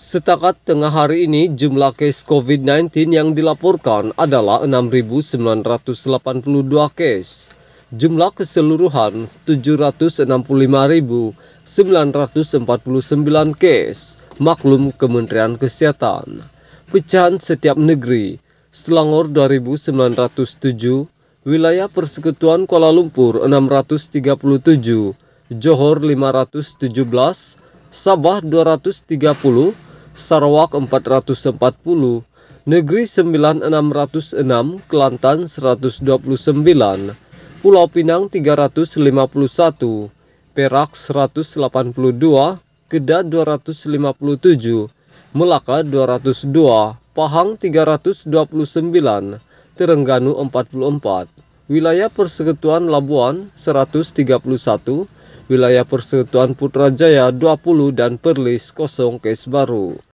Setakat tengah hari ini, jumlah case COVID-19 yang dilaporkan adalah 6.982 case. Jumlah keseluruhan 765.949 case, maklum Kementerian Kesehatan. Pecahan setiap negeri, Selangor 2.907, wilayah persekutuan Kuala Lumpur 637, Johor 517, Sabah 230, Sarawak 440, Negeri 9606, Kelantan 129, Pulau Pinang 351, Perak 182, Kedah 257, Melaka 202, Pahang 329, Terengganu 44, Wilayah Persekutuan Labuan 131, wilayah Persekutuan Putrajaya 20 dan Perlis 0 Kes Baru.